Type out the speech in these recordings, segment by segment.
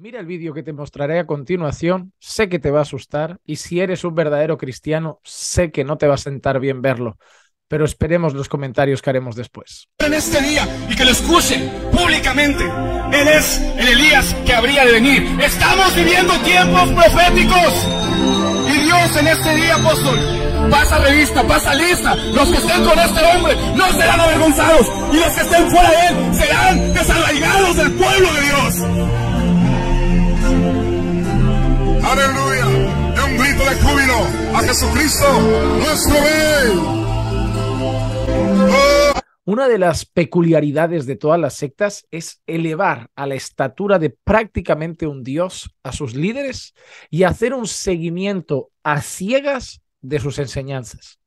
Mira el vídeo que te mostraré a continuación, sé que te va a asustar y si eres un verdadero cristiano, sé que no te va a sentar bien verlo, pero esperemos los comentarios que haremos después. En este día y que lo escuchen públicamente, Él es el Elías que habría de venir. Estamos viviendo tiempos proféticos y Dios en este día, apóstol, pasa revista, pasa lista. Los que estén con este hombre no serán avergonzados y los que estén fuera de Él serán desarraigados del pueblo de Dios. Aleluya. un grito de júbilo a Jesucristo, nuestro Rey. Oh. Una de las peculiaridades de todas las sectas es elevar a la estatura de prácticamente un dios a sus líderes y hacer un seguimiento a ciegas de sus enseñanzas.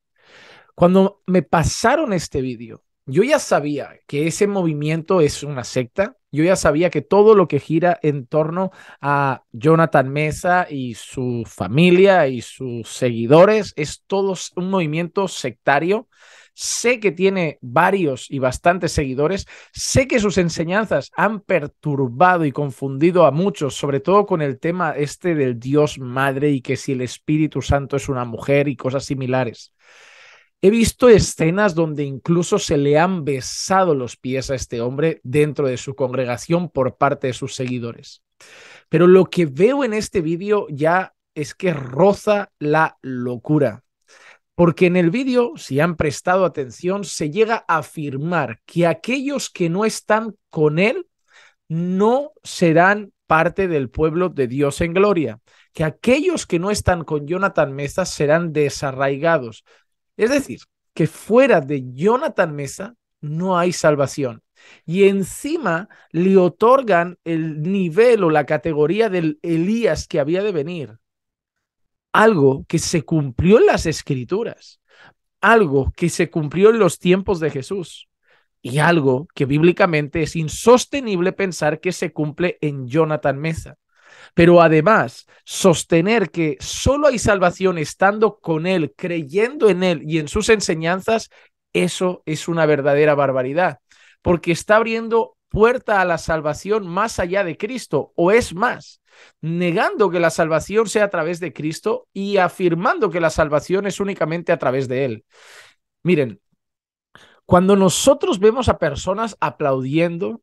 Cuando me pasaron este vídeo, yo ya sabía que ese movimiento es una secta, yo ya sabía que todo lo que gira en torno a Jonathan Mesa y su familia y sus seguidores es todo un movimiento sectario. Sé que tiene varios y bastantes seguidores, sé que sus enseñanzas han perturbado y confundido a muchos, sobre todo con el tema este del Dios Madre y que si el Espíritu Santo es una mujer y cosas similares. He visto escenas donde incluso se le han besado los pies a este hombre dentro de su congregación por parte de sus seguidores. Pero lo que veo en este vídeo ya es que roza la locura. Porque en el vídeo, si han prestado atención, se llega a afirmar que aquellos que no están con él no serán parte del pueblo de Dios en gloria, que aquellos que no están con Jonathan Mesa serán desarraigados, es decir, que fuera de Jonathan Mesa no hay salvación. Y encima le otorgan el nivel o la categoría del Elías que había de venir. Algo que se cumplió en las escrituras, algo que se cumplió en los tiempos de Jesús y algo que bíblicamente es insostenible pensar que se cumple en Jonathan Mesa. Pero además, sostener que solo hay salvación estando con Él, creyendo en Él y en sus enseñanzas, eso es una verdadera barbaridad, porque está abriendo puerta a la salvación más allá de Cristo, o es más, negando que la salvación sea a través de Cristo y afirmando que la salvación es únicamente a través de Él. Miren, cuando nosotros vemos a personas aplaudiendo,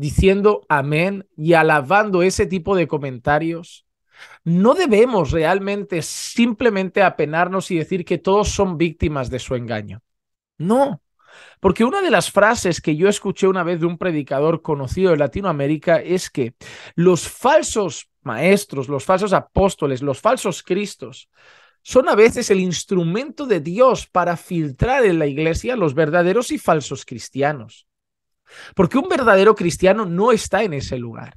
diciendo amén y alabando ese tipo de comentarios, no debemos realmente simplemente apenarnos y decir que todos son víctimas de su engaño. No, porque una de las frases que yo escuché una vez de un predicador conocido de Latinoamérica es que los falsos maestros, los falsos apóstoles, los falsos cristos, son a veces el instrumento de Dios para filtrar en la iglesia los verdaderos y falsos cristianos. Porque un verdadero cristiano no está en ese lugar.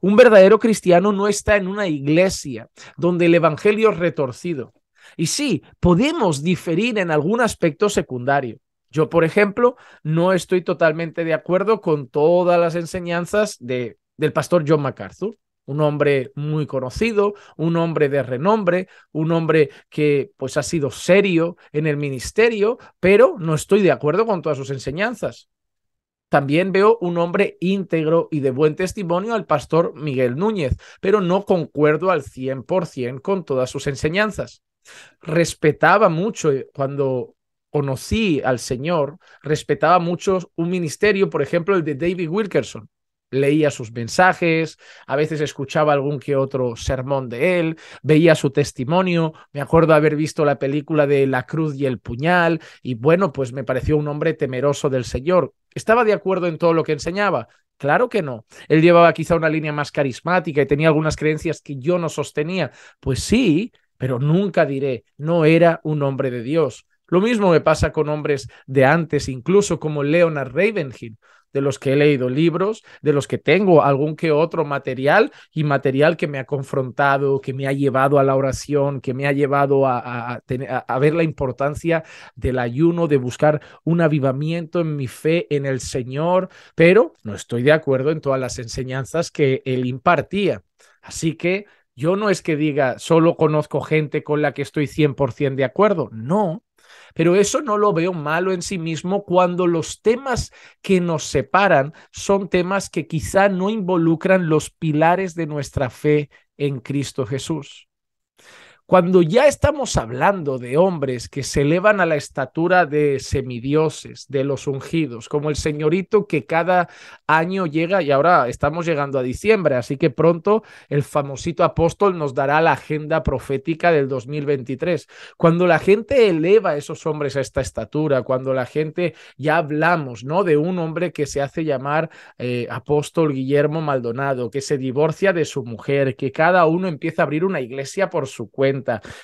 Un verdadero cristiano no está en una iglesia donde el evangelio es retorcido. Y sí, podemos diferir en algún aspecto secundario. Yo, por ejemplo, no estoy totalmente de acuerdo con todas las enseñanzas del pastor John MacArthur, un hombre muy conocido, un hombre de renombre, un hombre que pues ha sido serio en el ministerio, pero no estoy de acuerdo con todas sus enseñanzas. También veo un hombre íntegro y de buen testimonio al pastor Miguel Núñez, pero no concuerdo al 100% con todas sus enseñanzas. Respetaba mucho eh, cuando conocí al Señor, respetaba mucho un ministerio, por ejemplo, el de David Wilkerson leía sus mensajes, a veces escuchaba algún que otro sermón de él, veía su testimonio, me acuerdo haber visto la película de La Cruz y el Puñal, y bueno, pues me pareció un hombre temeroso del Señor. ¿Estaba de acuerdo en todo lo que enseñaba? Claro que no. Él llevaba quizá una línea más carismática y tenía algunas creencias que yo no sostenía. Pues sí, pero nunca diré, no era un hombre de Dios. Lo mismo me pasa con hombres de antes, incluso como Leonard Ravenhill de los que he leído libros, de los que tengo algún que otro material y material que me ha confrontado, que me ha llevado a la oración, que me ha llevado a, a, a ver la importancia del ayuno, de buscar un avivamiento en mi fe en el Señor, pero no estoy de acuerdo en todas las enseñanzas que él impartía. Así que yo no es que diga, solo conozco gente con la que estoy 100% de acuerdo, no, pero eso no lo veo malo en sí mismo cuando los temas que nos separan son temas que quizá no involucran los pilares de nuestra fe en Cristo Jesús. Cuando ya estamos hablando de hombres que se elevan a la estatura de semidioses, de los ungidos, como el señorito que cada año llega, y ahora estamos llegando a diciembre, así que pronto el famosito apóstol nos dará la agenda profética del 2023. Cuando la gente eleva a esos hombres a esta estatura, cuando la gente, ya hablamos, ¿no? De un hombre que se hace llamar eh, apóstol Guillermo Maldonado, que se divorcia de su mujer, que cada uno empieza a abrir una iglesia por su cuenta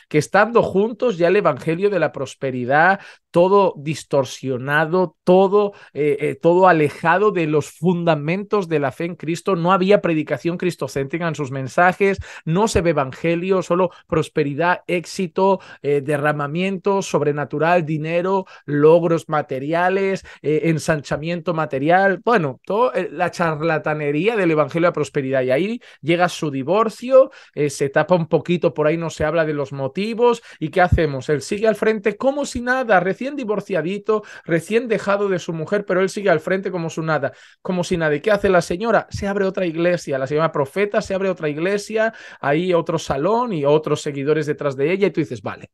que estando juntos ya el Evangelio de la prosperidad todo distorsionado, todo, eh, eh, todo alejado de los fundamentos de la fe en Cristo. No había predicación cristocéntrica en sus mensajes, no se ve evangelio, solo prosperidad, éxito, eh, derramamiento sobrenatural, dinero, logros materiales, ensanchamiento material. Bueno, toda la charlatanería del evangelio de prosperidad. Y ahí llega su divorcio, se tapa un poquito, por ahí no se habla de los motivos. ¿Y qué hacemos? Él sigue al frente como si nada, recién divorciadito, recién dejado de su mujer, pero él sigue al frente como su nada, como si nada. qué hace la señora? Se abre otra iglesia, la señora profeta se abre otra iglesia, ahí otro salón y otros seguidores detrás de ella, y tú dices, vale,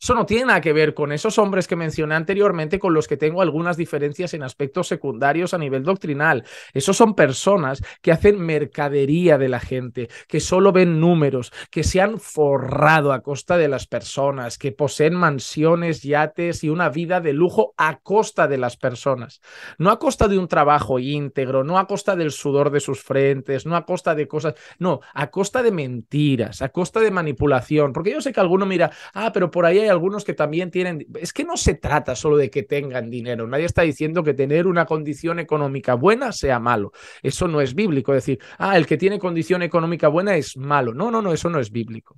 eso no tiene nada que ver con esos hombres que mencioné anteriormente con los que tengo algunas diferencias en aspectos secundarios a nivel doctrinal. Esos son personas que hacen mercadería de la gente, que solo ven números, que se han forrado a costa de las personas, que poseen mansiones, yates y una vida de lujo a costa de las personas. No a costa de un trabajo íntegro, no a costa del sudor de sus frentes, no a costa de cosas, no, a costa de mentiras, a costa de manipulación. Porque yo sé que alguno mira, ah, pero por ahí hay algunos que también tienen... Es que no se trata solo de que tengan dinero. Nadie está diciendo que tener una condición económica buena sea malo. Eso no es bíblico. decir, ah, el que tiene condición económica buena es malo. No, no, no, eso no es bíblico.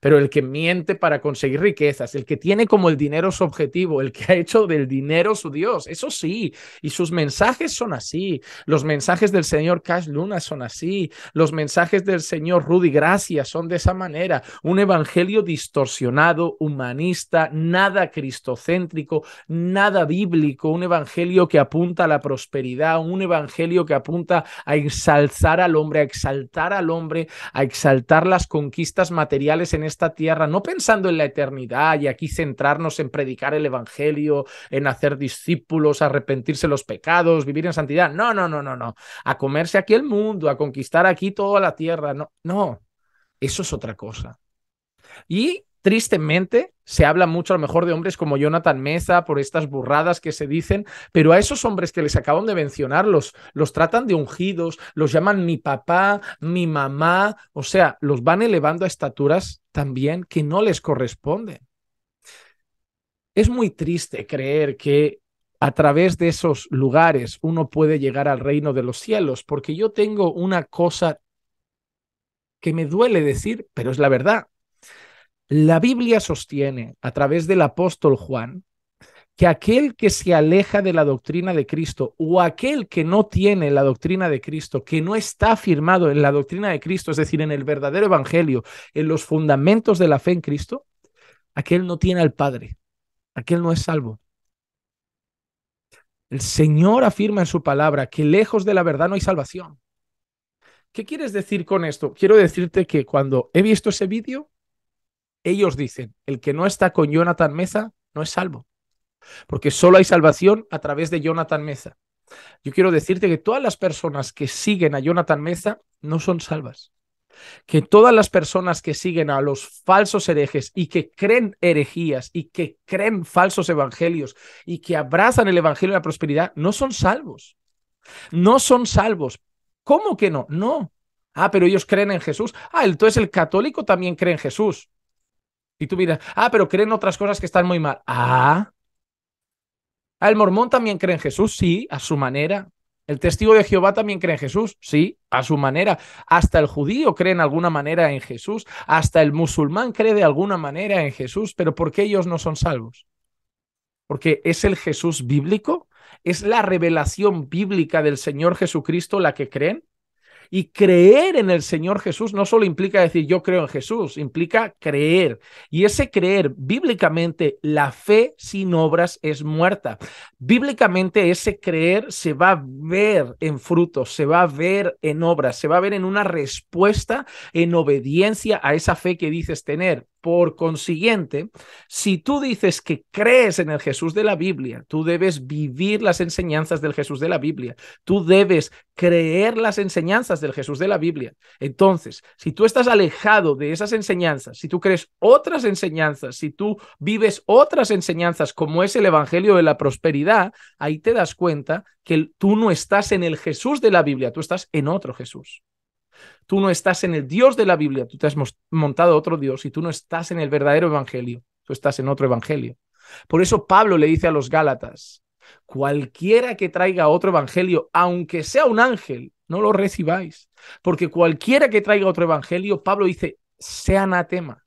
Pero el que miente para conseguir riquezas, el que tiene como el dinero su objetivo, el que ha hecho del dinero su Dios, eso sí. Y sus mensajes son así. Los mensajes del señor Cash Luna son así. Los mensajes del señor Rudy Gracia son de esa manera. Un evangelio distorsionado, humanista, nada cristocéntrico, nada bíblico, un evangelio que apunta a la prosperidad, un evangelio que apunta a exaltar al hombre, a exaltar al hombre, a exaltar las conquistas materiales en esta tierra, no pensando en la eternidad y aquí centrarnos en predicar el Evangelio, en hacer discípulos, arrepentirse los pecados, vivir en santidad. No, no, no, no, no. A comerse aquí el mundo, a conquistar aquí toda la tierra. No, no. Eso es otra cosa. Y Tristemente, se habla mucho a lo mejor de hombres como Jonathan Meza por estas burradas que se dicen, pero a esos hombres que les acaban de mencionar los, los tratan de ungidos, los llaman mi papá, mi mamá, o sea, los van elevando a estaturas también que no les corresponden. Es muy triste creer que a través de esos lugares uno puede llegar al reino de los cielos, porque yo tengo una cosa que me duele decir, pero es la verdad. La Biblia sostiene a través del apóstol Juan que aquel que se aleja de la doctrina de Cristo o aquel que no tiene la doctrina de Cristo, que no está firmado en la doctrina de Cristo, es decir, en el verdadero Evangelio, en los fundamentos de la fe en Cristo, aquel no tiene al Padre, aquel no es salvo. El Señor afirma en su palabra que lejos de la verdad no hay salvación. ¿Qué quieres decir con esto? Quiero decirte que cuando he visto ese vídeo, ellos dicen, el que no está con Jonathan Meza no es salvo, porque solo hay salvación a través de Jonathan Meza. Yo quiero decirte que todas las personas que siguen a Jonathan Meza no son salvas. Que todas las personas que siguen a los falsos herejes y que creen herejías y que creen falsos evangelios y que abrazan el evangelio de la prosperidad no son salvos. No son salvos. ¿Cómo que no? No. Ah, pero ellos creen en Jesús. Ah, entonces el católico también cree en Jesús. Y tú miras, ah, pero creen otras cosas que están muy mal. Ah. ah. El mormón también cree en Jesús, sí, a su manera. El testigo de Jehová también cree en Jesús, sí, a su manera. Hasta el judío cree en alguna manera en Jesús. Hasta el musulmán cree de alguna manera en Jesús. Pero ¿por qué ellos no son salvos? Porque es el Jesús bíblico, es la revelación bíblica del Señor Jesucristo la que creen. Y creer en el Señor Jesús no solo implica decir yo creo en Jesús, implica creer. Y ese creer, bíblicamente, la fe sin obras es muerta. Bíblicamente ese creer se va a ver en frutos, se va a ver en obras, se va a ver en una respuesta, en obediencia a esa fe que dices tener. Por consiguiente, si tú dices que crees en el Jesús de la Biblia, tú debes vivir las enseñanzas del Jesús de la Biblia, tú debes creer las enseñanzas del Jesús de la Biblia. Entonces, si tú estás alejado de esas enseñanzas, si tú crees otras enseñanzas, si tú vives otras enseñanzas como es el Evangelio de la Prosperidad, ahí te das cuenta que tú no estás en el Jesús de la Biblia, tú estás en otro Jesús. Tú no estás en el Dios de la Biblia, tú te has montado otro Dios y tú no estás en el verdadero Evangelio, tú estás en otro Evangelio. Por eso Pablo le dice a los Gálatas, cualquiera que traiga otro Evangelio, aunque sea un ángel, no lo recibáis, porque cualquiera que traiga otro Evangelio, Pablo dice, sea anatema.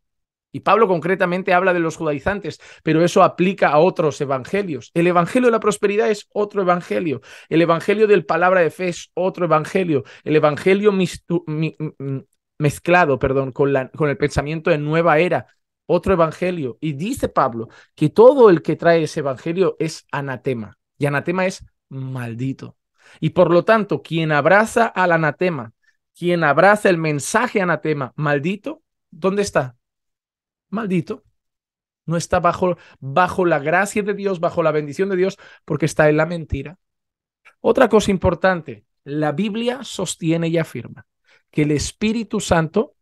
Y Pablo concretamente habla de los judaizantes, pero eso aplica a otros evangelios. El evangelio de la prosperidad es otro evangelio. El evangelio del palabra de fe es otro evangelio. El evangelio mezclado, perdón, con, con el pensamiento de nueva era, otro evangelio. Y dice Pablo que todo el que trae ese evangelio es anatema. Y anatema es maldito. Y por lo tanto, quien abraza al anatema, quien abraza el mensaje anatema, maldito, ¿dónde está? maldito. No está bajo, bajo la gracia de Dios, bajo la bendición de Dios, porque está en la mentira. Otra cosa importante, la Biblia sostiene y afirma que el Espíritu Santo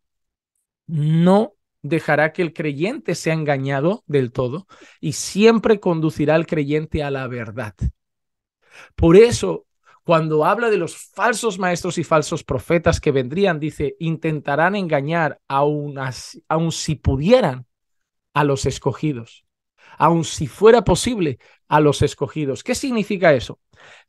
no dejará que el creyente sea engañado del todo y siempre conducirá al creyente a la verdad. Por eso cuando habla de los falsos maestros y falsos profetas que vendrían, dice, intentarán engañar aun, así, aun si pudieran a los escogidos, aun si fuera posible a los escogidos. ¿Qué significa eso?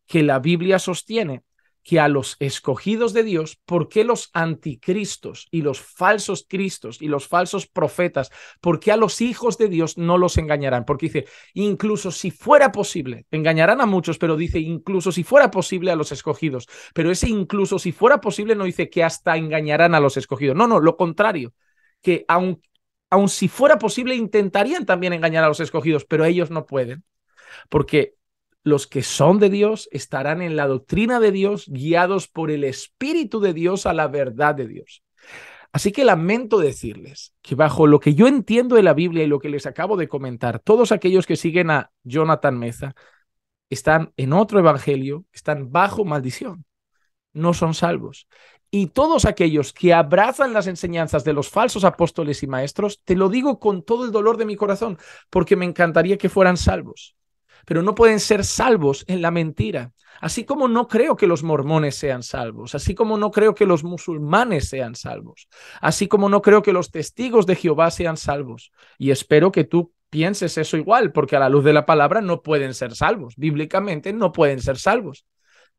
Que la Biblia sostiene que a los escogidos de Dios, ¿por qué los anticristos y los falsos cristos y los falsos profetas, por qué a los hijos de Dios no los engañarán? Porque dice, incluso si fuera posible, engañarán a muchos, pero dice, incluso si fuera posible a los escogidos, pero ese incluso si fuera posible no dice que hasta engañarán a los escogidos, no, no, lo contrario, que aun, aun si fuera posible intentarían también engañar a los escogidos, pero ellos no pueden, porque los que son de Dios estarán en la doctrina de Dios, guiados por el Espíritu de Dios a la verdad de Dios. Así que lamento decirles que bajo lo que yo entiendo de la Biblia y lo que les acabo de comentar, todos aquellos que siguen a Jonathan Meza están en otro evangelio, están bajo maldición, no son salvos. Y todos aquellos que abrazan las enseñanzas de los falsos apóstoles y maestros, te lo digo con todo el dolor de mi corazón, porque me encantaría que fueran salvos pero no pueden ser salvos en la mentira. Así como no creo que los mormones sean salvos, así como no creo que los musulmanes sean salvos, así como no creo que los testigos de Jehová sean salvos. Y espero que tú pienses eso igual, porque a la luz de la palabra no pueden ser salvos, bíblicamente no pueden ser salvos.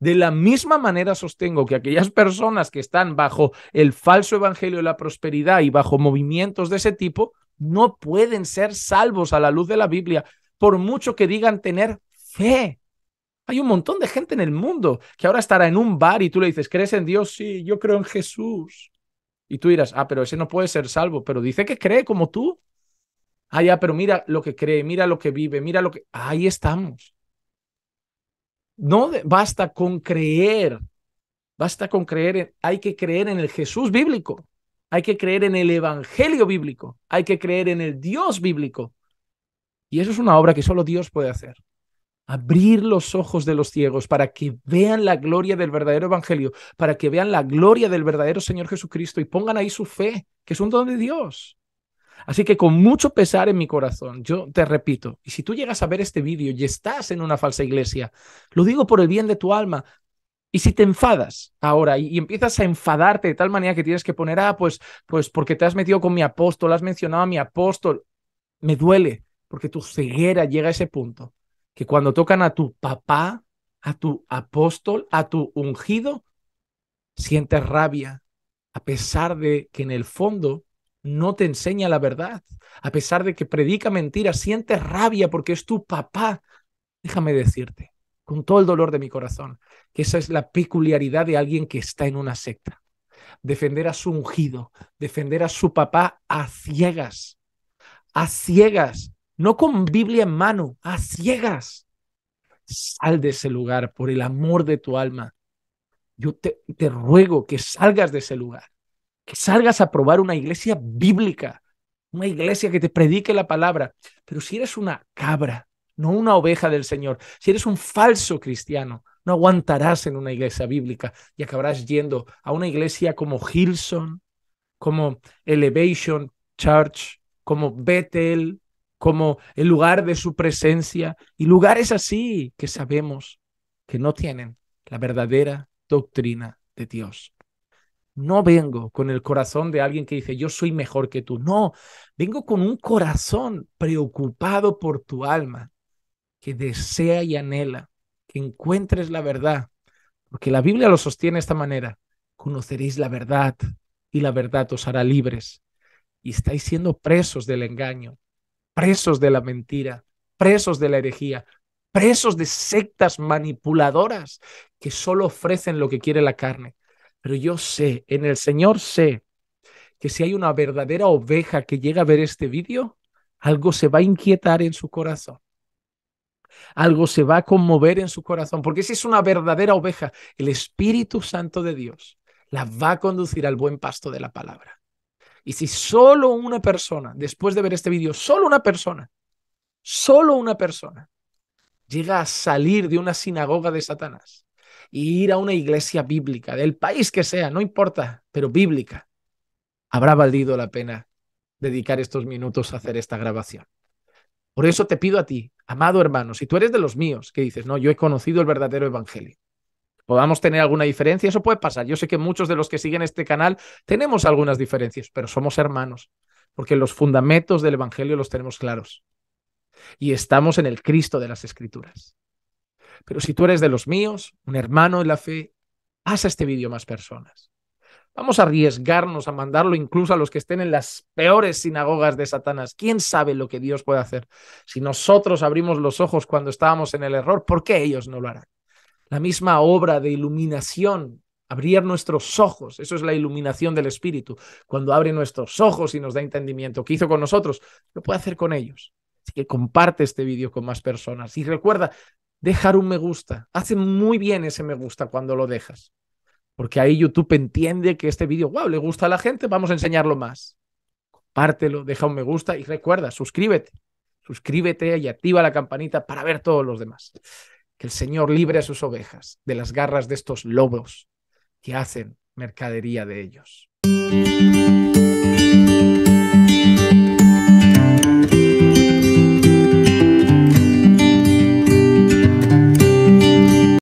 De la misma manera sostengo que aquellas personas que están bajo el falso evangelio de la prosperidad y bajo movimientos de ese tipo, no pueden ser salvos a la luz de la Biblia por mucho que digan tener fe. Hay un montón de gente en el mundo que ahora estará en un bar y tú le dices, ¿crees en Dios? Sí, yo creo en Jesús. Y tú dirás, ah, pero ese no puede ser salvo, pero dice que cree como tú. Ah, ya, pero mira lo que cree, mira lo que vive, mira lo que... Ahí estamos. No basta con creer, basta con creer, hay que creer en el Jesús bíblico, hay que creer en el Evangelio bíblico, hay que creer en el Dios bíblico, y eso es una obra que solo Dios puede hacer. Abrir los ojos de los ciegos para que vean la gloria del verdadero Evangelio, para que vean la gloria del verdadero Señor Jesucristo y pongan ahí su fe, que es un don de Dios. Así que con mucho pesar en mi corazón, yo te repito, y si tú llegas a ver este vídeo y estás en una falsa iglesia, lo digo por el bien de tu alma, y si te enfadas ahora y, empiezas a enfadarte de tal manera que tienes que poner, ah, pues, pues porque te has metido con mi apóstol, has mencionado a mi apóstol, me duele, porque tu ceguera llega a ese punto, que cuando tocan a tu papá, a tu apóstol, a tu ungido, sientes rabia, a pesar de que en el fondo no te enseña la verdad, a pesar de que predica mentiras, sientes rabia porque es tu papá. Déjame decirte, con todo el dolor de mi corazón, que esa es la peculiaridad de alguien que está en una secta. Defender a su ungido, defender a su papá a ciegas, a ciegas, no con Biblia en mano, a ciegas. Sal de ese lugar por el amor de tu alma. Yo te, ruego que salgas de ese lugar, que salgas a probar una iglesia bíblica, una iglesia que te predique la palabra. Pero si eres una cabra, no una oveja del Señor, si eres un falso cristiano, no aguantarás en una iglesia bíblica y acabarás yendo a una iglesia como Hilson, como Elevation Church, como Bethel, como el lugar de su presencia y lugares así que sabemos que no tienen la verdadera doctrina de Dios. No vengo con el corazón de alguien que dice, yo soy mejor que tú. No, vengo con un corazón preocupado por tu alma, que desea y anhela que encuentres la verdad, porque la Biblia lo sostiene de esta manera. Conoceréis la verdad y la verdad os hará libres. Y estáis siendo presos del engaño, presos de la mentira, presos de la herejía, presos de sectas manipuladoras que solo ofrecen lo que quiere la carne. Pero yo sé, en el Señor sé que si hay una verdadera oveja que llega a ver este vídeo, algo se va a inquietar en su corazón. Algo se va a conmover en su corazón, porque si es una verdadera oveja, el Espíritu Santo de Dios la va a conducir al buen pasto de la palabra. Y si solo una persona, después de ver este vídeo, solo una persona, solo una persona, llega a salir de una sinagoga de Satanás e ir a una iglesia bíblica, del país que sea, no importa, pero bíblica, habrá valido la pena dedicar estos minutos a hacer esta grabación. Por eso te pido a ti, amado hermano, si tú eres de los míos, que dices, no, yo he conocido el verdadero evangelio, podamos tener alguna diferencia. Eso puede pasar. Yo sé que muchos de los que siguen este canal tenemos algunas diferencias, pero somos hermanos, porque los fundamentos del Evangelio los tenemos claros. Y estamos en el Cristo de las Escrituras. Pero si tú eres de los míos, un hermano de la fe, haz este vídeo más personas. Vamos a arriesgarnos a mandarlo incluso a los que estén en las peores sinagogas de Satanás. ¿Quién sabe lo que Dios puede hacer? Si nosotros abrimos los ojos cuando estábamos en el error, ¿por qué ellos no lo harán? la misma obra de iluminación, abrir nuestros ojos, eso es la iluminación del Espíritu, cuando abre nuestros ojos y nos da entendimiento, que hizo con nosotros, lo puede hacer con ellos. Así que comparte este vídeo con más personas y recuerda dejar un me gusta. Hace muy bien ese me gusta cuando lo dejas, porque ahí YouTube entiende que este vídeo, wow, le gusta a la gente, vamos a enseñarlo más. Compártelo, deja un me gusta y recuerda, suscríbete. Suscríbete y activa la campanita para ver todos los demás el Señor libre a sus ovejas de las garras de estos lobos que hacen mercadería de ellos.